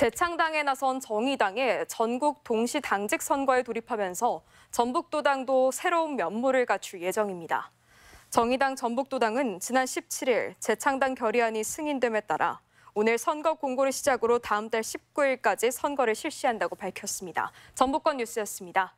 재창당에 나선 정의당의 전국 동시 당직 선거에 돌입하면서 전북도당도 새로운 면모를 갖출 예정입니다. 정의당 전북도당은 지난 17일 재창당 결의안이 승인됨에 따라 오늘 선거 공고를 시작으로 다음 달 19일까지 선거를 실시한다고 밝혔습니다. 전북권 뉴스였습니다.